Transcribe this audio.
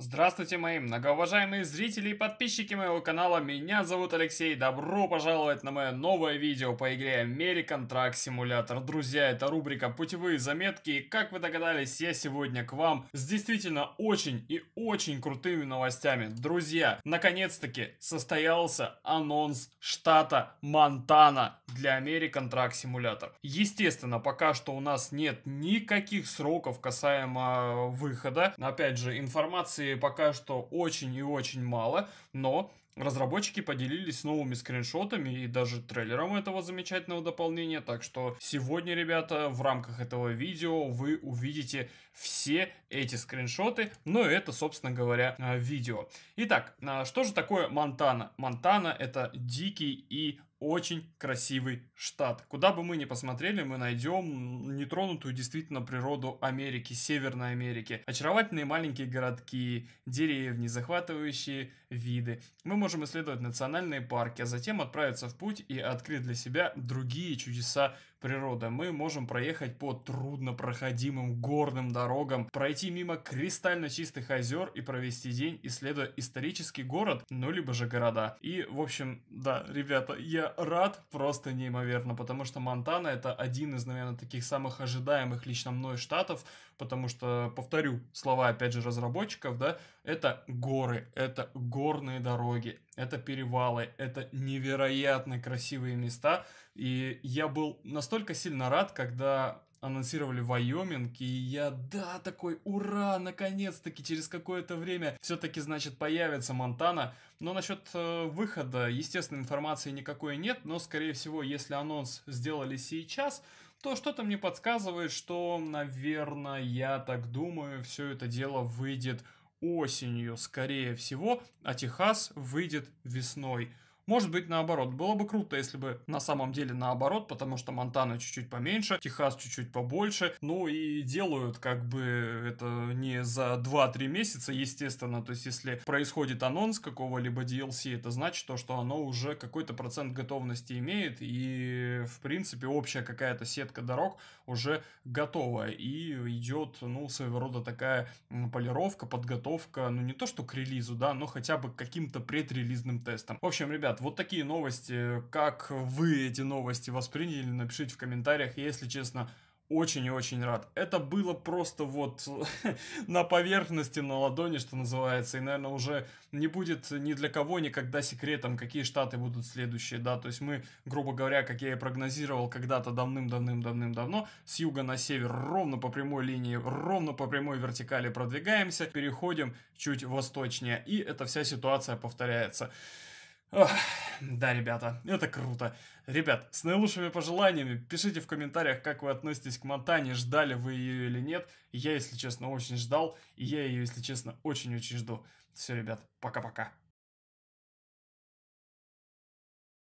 Здравствуйте, мои многоуважаемые зрители и подписчики моего канала, меня зовут Алексей, добро пожаловать на мое новое видео по игре American Truck Simulator. Друзья, это рубрика «Путевые заметки» и, как вы догадались, я сегодня к вам с действительно очень и очень крутыми новостями. Друзья, наконец-таки состоялся анонс штата Монтана для American Truck Simulator. Естественно, пока что у нас нет никаких сроков касаемо а, выхода, опять же, информации версии пока что очень и очень мало, но Разработчики поделились новыми скриншотами и даже трейлером этого замечательного дополнения, так что сегодня, ребята, в рамках этого видео вы увидите все эти скриншоты, но ну, это, собственно говоря, э, видео. Итак, а, что же такое Монтана? Монтана это дикий и очень красивый штат. Куда бы мы ни посмотрели, мы найдем нетронутую действительно природу Америки, Северной Америки. Очаровательные маленькие городки, деревни, захватывающие виды. Мы можем исследовать национальные парки, а затем отправиться в путь и открыть для себя другие чудеса природы. Мы можем проехать по труднопроходимым горным дорогам, пройти мимо кристально чистых озер и провести день, исследуя исторический город, ну либо же города. И, в общем, да, ребята, я рад просто неимоверно, потому что Монтана это один из, наверное, таких самых ожидаемых лично мной штатов, потому что, повторю слова, опять же, разработчиков, да, это горы, это горы горные дороги, это перевалы, это невероятно красивые места. И я был настолько сильно рад, когда анонсировали Вайоминг, и я, да, такой, ура, наконец-таки, через какое-то время все-таки, значит, появится Монтана. Но насчет э, выхода, естественно, информации никакой нет, но, скорее всего, если анонс сделали сейчас, то что-то мне подсказывает, что, наверное, я так думаю, все это дело выйдет осенью, скорее всего, а Техас выйдет весной. Может быть, наоборот. Было бы круто, если бы на самом деле наоборот, потому что Монтана чуть-чуть поменьше, Техас чуть-чуть побольше. Ну и делают как бы это не за 2-3 месяца, естественно. То есть, если происходит анонс какого-либо DLC, это значит то, что оно уже какой-то процент готовности имеет. И, в принципе, общая какая-то сетка дорог уже готова. И идет, ну, своего рода такая полировка, подготовка, ну, не то что к релизу, да, но хотя бы к каким-то предрелизным тестам. В общем, ребят, ребят, вот такие новости. Как вы эти новости восприняли, напишите в комментариях. Если честно, очень и очень рад. Это было просто вот на поверхности, на ладони, что называется. И, наверное, уже не будет ни для кого никогда секретом, какие штаты будут следующие, да. То есть мы, грубо говоря, как я и прогнозировал когда-то давным-давным-давным-давно, с юга на север ровно по прямой линии, ровно по прямой вертикали продвигаемся, переходим чуть восточнее. И эта вся ситуация повторяется. Ох, да, ребята, это круто. Ребят, с наилучшими пожеланиями пишите в комментариях, как вы относитесь к Монтане, ждали вы ее или нет. Я, если честно, очень ждал, и я ее, если честно, очень-очень жду. Все, ребят, пока-пока.